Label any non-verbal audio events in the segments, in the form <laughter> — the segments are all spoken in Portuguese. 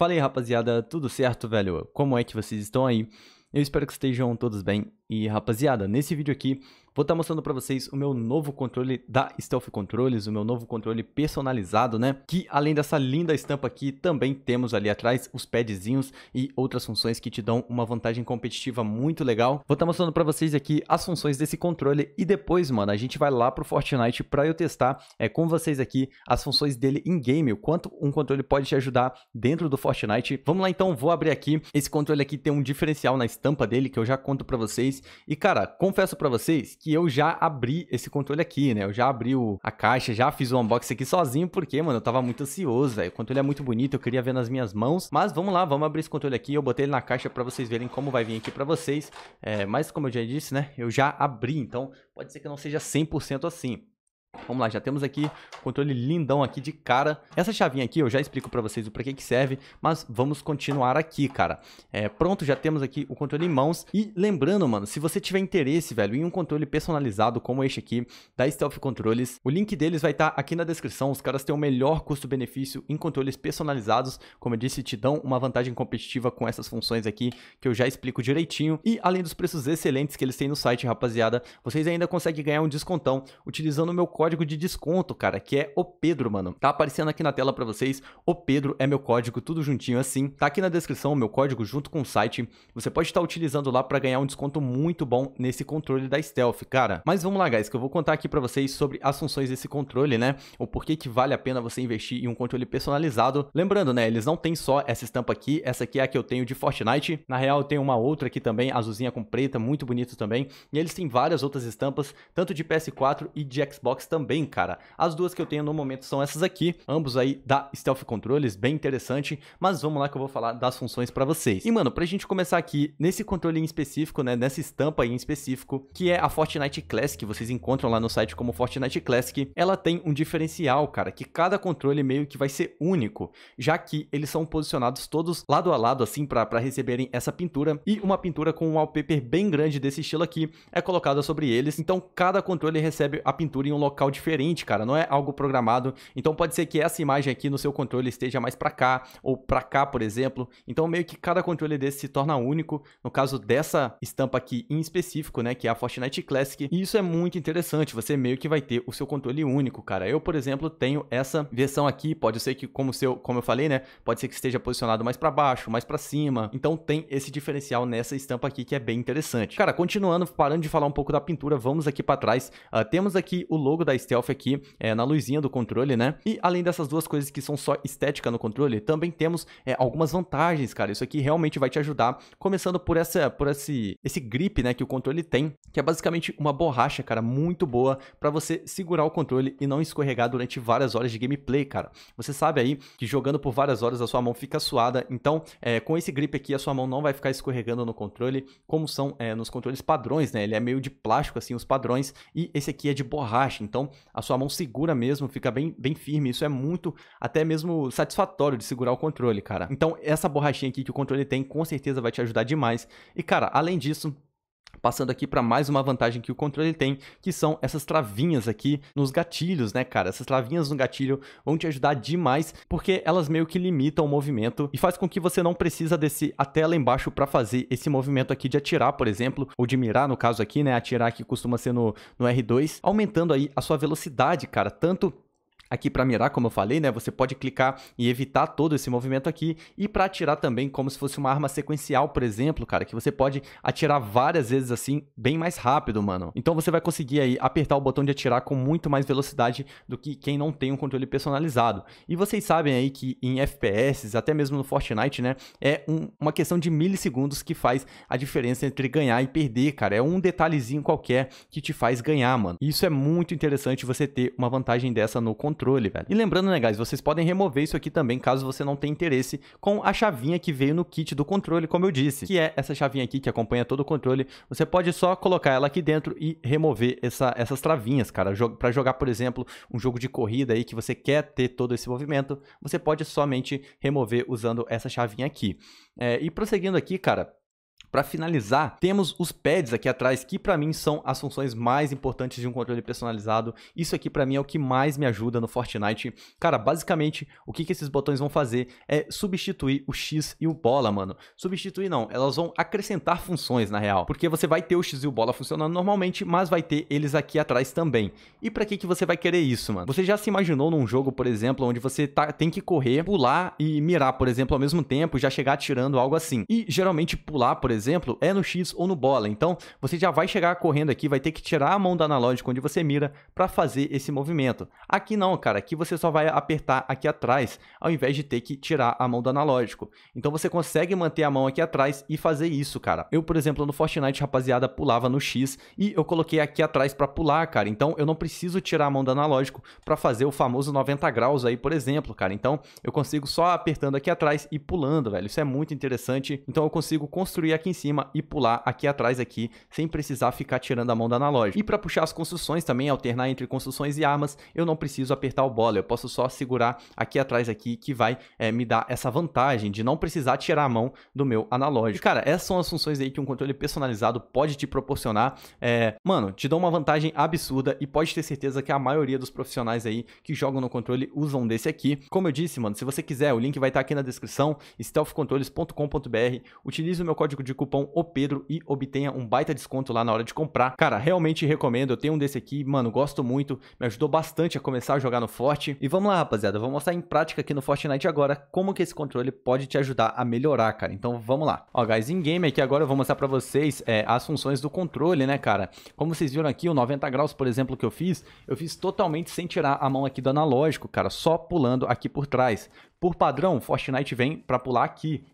Falei, rapaziada, tudo certo, velho? Como é que vocês estão aí? Eu espero que estejam todos bem e rapaziada, nesse vídeo aqui vou estar tá mostrando para vocês o meu novo controle da Stealth Controles, o meu novo controle personalizado, né? Que além dessa linda estampa aqui, também temos ali atrás os padzinhos e outras funções que te dão uma vantagem competitiva muito legal. Vou estar tá mostrando para vocês aqui as funções desse controle e depois, mano, a gente vai lá pro Fortnite para eu testar é, com vocês aqui as funções dele em game, o quanto um controle pode te ajudar dentro do Fortnite. Vamos lá então, vou abrir aqui. Esse controle aqui tem um diferencial na estampa dele que eu já conto para vocês e cara, confesso para vocês que eu já abri esse controle aqui, né? Eu já abri o, a caixa, já fiz o unboxing aqui sozinho, porque, mano, eu tava muito ansioso, velho. O controle é muito bonito, eu queria ver nas minhas mãos. Mas vamos lá, vamos abrir esse controle aqui. Eu botei ele na caixa para vocês verem como vai vir aqui para vocês. É, mas como eu já disse, né? Eu já abri, então pode ser que não seja 100% assim. Vamos lá, já temos aqui o controle lindão aqui de cara. Essa chavinha aqui eu já explico para vocês o para que que serve, mas vamos continuar aqui, cara. É, pronto, já temos aqui o controle em mãos. E lembrando, mano, se você tiver interesse, velho, em um controle personalizado como este aqui, da Stealth Controles, o link deles vai estar tá aqui na descrição. Os caras têm o melhor custo-benefício em controles personalizados. Como eu disse, te dão uma vantagem competitiva com essas funções aqui, que eu já explico direitinho. E além dos preços excelentes que eles têm no site, rapaziada, vocês ainda conseguem ganhar um descontão utilizando o meu código de desconto, cara, que é o Pedro, mano. Tá aparecendo aqui na tela para vocês. O Pedro é meu código, tudo juntinho assim. Tá aqui na descrição o meu código junto com o site. Você pode estar utilizando lá para ganhar um desconto muito bom nesse controle da Stealth, cara. Mas vamos lá, guys, que eu vou contar aqui para vocês sobre as funções desse controle, né? O porquê que vale a pena você investir em um controle personalizado. Lembrando, né, eles não têm só essa estampa aqui, essa aqui é a que eu tenho de Fortnite. Na real, eu tenho uma outra aqui também, azulzinha com preta, muito bonito também. E eles têm várias outras estampas, tanto de PS4 e de Xbox também, cara. As duas que eu tenho no momento são essas aqui, ambos aí da Stealth Controles, bem interessante, mas vamos lá que eu vou falar das funções para vocês. E mano, pra gente começar aqui nesse controle em específico, né, nessa estampa aí em específico, que é a Fortnite Classic, que vocês encontram lá no site como Fortnite Classic, ela tem um diferencial, cara, que cada controle meio que vai ser único, já que eles são posicionados todos lado a lado assim para receberem essa pintura e uma pintura com um wallpaper bem grande desse estilo aqui é colocada sobre eles, então cada controle recebe a pintura em um local local diferente, cara, não é algo programado. Então pode ser que essa imagem aqui no seu controle esteja mais para cá ou para cá, por exemplo. Então meio que cada controle desse se torna único. No caso dessa estampa aqui em específico, né, que é a Fortnite Classic, e isso é muito interessante. Você meio que vai ter o seu controle único, cara. Eu, por exemplo, tenho essa versão aqui, pode ser que como seu, como eu falei, né, pode ser que esteja posicionado mais para baixo, mais para cima. Então tem esse diferencial nessa estampa aqui que é bem interessante. Cara, continuando, parando de falar um pouco da pintura, vamos aqui para trás. Uh, temos aqui o logo da da stealth aqui é, na luzinha do controle, né? E além dessas duas coisas que são só estética no controle, também temos é, algumas vantagens, cara. Isso aqui realmente vai te ajudar, começando por essa, por esse, esse grip, né, que o controle tem, que é basicamente uma borracha, cara, muito boa para você segurar o controle e não escorregar durante várias horas de gameplay, cara. Você sabe aí que jogando por várias horas a sua mão fica suada, então é, com esse grip aqui a sua mão não vai ficar escorregando no controle, como são é, nos controles padrões, né? Ele é meio de plástico assim os padrões e esse aqui é de borracha, então então a sua mão segura mesmo, fica bem, bem firme. Isso é muito, até mesmo satisfatório de segurar o controle, cara. Então essa borrachinha aqui que o controle tem, com certeza vai te ajudar demais. E cara, além disso, Passando aqui para mais uma vantagem que o controle tem, que são essas travinhas aqui nos gatilhos, né, cara? Essas travinhas no gatilho vão te ajudar demais, porque elas meio que limitam o movimento e faz com que você não precisa descer até lá embaixo para fazer esse movimento aqui de atirar, por exemplo, ou de mirar, no caso aqui, né? Atirar que costuma ser no, no R2, aumentando aí a sua velocidade, cara, tanto aqui para mirar, como eu falei, né? Você pode clicar e evitar todo esse movimento aqui e para atirar também como se fosse uma arma sequencial, por exemplo, cara, que você pode atirar várias vezes assim, bem mais rápido, mano. Então você vai conseguir aí apertar o botão de atirar com muito mais velocidade do que quem não tem um controle personalizado. E vocês sabem aí que em FPS, até mesmo no Fortnite, né, é um, uma questão de milissegundos que faz a diferença entre ganhar e perder, cara. É um detalhezinho qualquer que te faz ganhar, mano. Isso é muito interessante você ter uma vantagem dessa no controle controle, velho. E lembrando, né, guys, vocês podem remover isso aqui também, caso você não tenha interesse, com a chavinha que veio no kit do controle, como eu disse, que é essa chavinha aqui que acompanha todo o controle. Você pode só colocar ela aqui dentro e remover essa, essas travinhas, cara. Para jogar, por exemplo, um jogo de corrida aí que você quer ter todo esse movimento, você pode somente remover usando essa chavinha aqui. É, e prosseguindo aqui, cara, para finalizar, temos os pads aqui atrás, que para mim são as funções mais importantes de um controle personalizado. Isso aqui para mim é o que mais me ajuda no Fortnite. Cara, basicamente, o que, que esses botões vão fazer é substituir o X e o bola, mano. Substituir não, elas vão acrescentar funções, na real. Porque você vai ter o X e o bola funcionando normalmente, mas vai ter eles aqui atrás também. E para que, que você vai querer isso, mano? Você já se imaginou num jogo, por exemplo, onde você tá, tem que correr, pular e mirar, por exemplo, ao mesmo tempo, já chegar atirando algo assim. E geralmente pular, por exemplo, exemplo, é no X ou no bola. Então, você já vai chegar correndo aqui, vai ter que tirar a mão do analógico onde você mira para fazer esse movimento. Aqui não, cara. Aqui você só vai apertar aqui atrás, ao invés de ter que tirar a mão do analógico. Então, você consegue manter a mão aqui atrás e fazer isso, cara. Eu, por exemplo, no Fortnite, rapaziada, pulava no X e eu coloquei aqui atrás para pular, cara. Então, eu não preciso tirar a mão do analógico para fazer o famoso 90 graus aí, por exemplo, cara. Então, eu consigo só apertando aqui atrás e pulando, velho. Isso é muito interessante. Então, eu consigo construir aqui em cima e pular aqui atrás aqui, sem precisar ficar tirando a mão do analógico. E para puxar as construções também, alternar entre construções e armas, eu não preciso apertar o bola, eu posso só segurar aqui atrás aqui, que vai é, me dar essa vantagem de não precisar tirar a mão do meu analógico. E, cara, essas são as funções aí que um controle personalizado pode te proporcionar. É, mano, te dá uma vantagem absurda e pode ter certeza que a maioria dos profissionais aí que jogam no controle usam desse aqui. Como eu disse, mano, se você quiser, o link vai estar tá aqui na descrição, stealthcontroles.com.br. Utilize o meu código de cupom O Pedro e obtenha um baita desconto lá na hora de comprar. Cara, realmente recomendo. Eu tenho um desse aqui, mano, gosto muito. Me ajudou bastante a começar a jogar no Forte. E vamos lá, rapaziada. Vou mostrar em prática aqui no Fortnite agora como que esse controle pode te ajudar a melhorar, cara. Então vamos lá. Ó, guys, em game aqui agora eu vou mostrar pra vocês é, as funções do controle, né, cara? Como vocês viram aqui, o 90 graus, por exemplo, que eu fiz, eu fiz totalmente sem tirar a mão aqui do analógico, cara, só pulando aqui por trás. Por padrão, Fortnite vem para pular aqui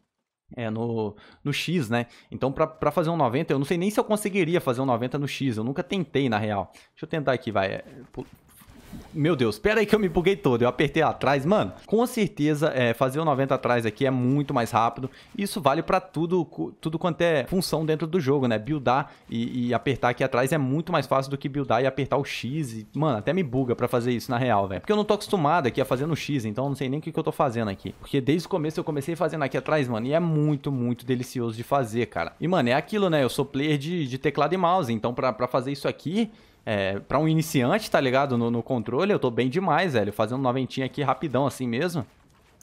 é, no, no X, né? Então, para fazer um 90, eu não sei nem se eu conseguiria fazer um 90 no X. Eu nunca tentei, na real. Deixa eu tentar aqui, vai. É, meu Deus, pera aí que eu me buguei todo. Eu apertei atrás. Mano, com certeza, é, fazer o 90 atrás aqui é muito mais rápido. Isso vale para tudo, tudo quanto é função dentro do jogo, né? Buildar e, e, apertar aqui atrás é muito mais fácil do que buildar e apertar o X. E, mano, até me buga para fazer isso na real, velho. Porque eu não tô acostumado aqui a fazer no X, então eu não sei nem o que, que eu tô fazendo aqui. Porque desde o começo eu comecei fazendo aqui atrás, mano, e é muito, muito delicioso de fazer, cara. E, mano, é aquilo, né? Eu sou player de, de teclado e mouse, então para fazer isso aqui... É, para um iniciante, tá ligado? No, no, controle, eu tô bem demais, velho. Fazendo noventinha aqui rapidão assim mesmo.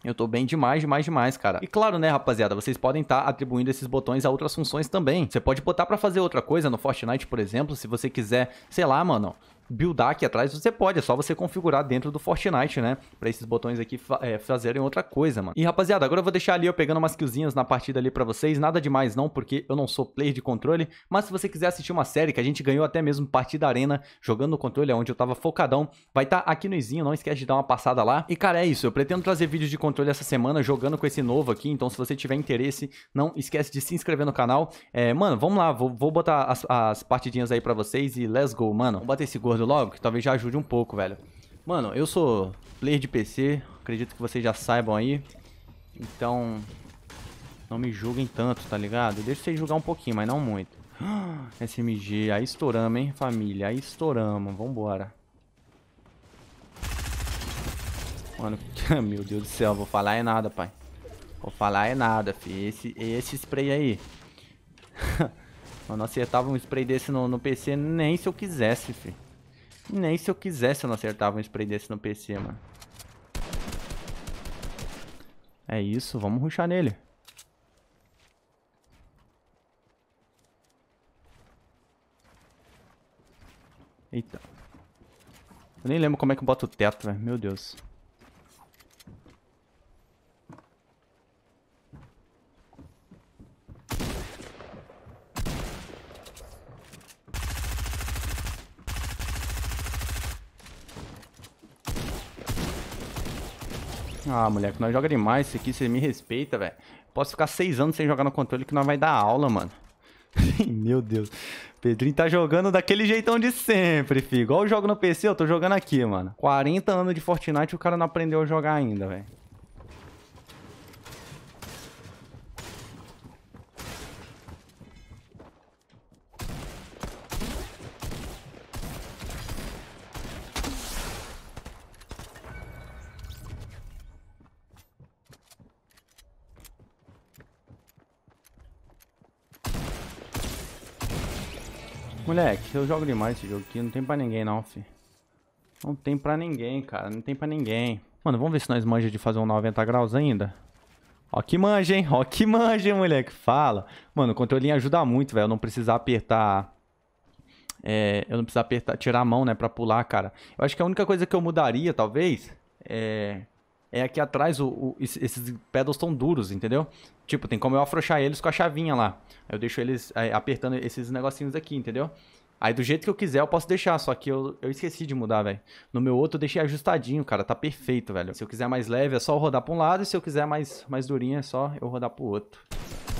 Eu tô bem demais, demais, demais, cara. E claro, né, rapaziada, vocês podem estar tá atribuindo esses botões a outras funções também. Você pode botar para fazer outra coisa no Fortnite, por exemplo, se você quiser, sei lá, mano, buildar aqui atrás, você pode, é só você configurar dentro do Fortnite, né? Pra esses botões aqui é, fazerem outra coisa, mano. E rapaziada, agora eu vou deixar ali eu pegando umas killzinhas na partida ali pra vocês, nada demais não, porque eu não sou player de controle, mas se você quiser assistir uma série que a gente ganhou até mesmo partida arena, jogando no controle, é onde eu tava focadão, vai estar tá aqui no izinho, não esquece de dar uma passada lá. E cara, é isso, eu pretendo trazer vídeos de controle essa semana, jogando com esse novo aqui, então se você tiver interesse, não esquece de se inscrever no canal. É, mano, vamos lá, vou, vou botar as, as, partidinhas aí pra vocês e let's go, mano. Vamos bater esse gol logo, que talvez já ajude um pouco, velho. Mano, eu sou player de PC, acredito que vocês já saibam aí. Então, não me julguem tanto, tá ligado? Deixa vocês julgar um pouquinho, mas não muito. SMG, <gasps> aí estouramos, hein, família? Aí estouramos, vambora. Mano, <laughs> meu Deus do céu, vou falar é nada, pai. Vou falar é nada, fi. Esse, esse spray aí. <laughs> Mano, acertava um spray desse no, no PC nem se eu quisesse, fi. Nem se eu quisesse eu não acertava um spray desse no PC, mano. É isso, vamos ruxar nele. Eita. Eu nem lembro como é que eu boto o teto, velho. Meu Deus. Ah, moleque, nós joga demais isso aqui, você me respeita, velho. Posso ficar seis anos sem jogar no controle que nós vai dar aula, mano. <laughs> Meu Deus. Pedrinho tá jogando daquele jeitão de sempre, filho. Igual eu jogo no PC, eu tô jogando aqui, mano. 40 anos de Fortnite e o cara não aprendeu a jogar ainda, velho. Moleque, eu jogo demais esse jogo aqui. Não tem pra ninguém, não, fi. Não tem pra ninguém, cara. Não tem pra ninguém. Mano, vamos ver se nós manja de fazer um 90 graus ainda. Ó que manja, hein? Ó que manja, hein, moleque. Fala. Mano, o controlinho ajuda muito, velho. Eu não precisar apertar... É, eu não precisar apertar, tirar a mão, né, pra pular, cara. Eu acho que a única coisa que eu mudaria, talvez, é é aqui atrás, o, o, esses pedals estão duros, entendeu? Tipo, tem como eu afrouxar eles com a chavinha lá. Eu deixo eles é, apertando esses negocinhos aqui, entendeu? Aí do jeito que eu quiser eu posso deixar, só que eu, eu esqueci de mudar, velho. No meu outro eu deixei ajustadinho, cara, tá perfeito, velho. Se eu quiser mais leve é só eu rodar pra um lado e se eu quiser mais, mais durinho é só eu rodar pro outro.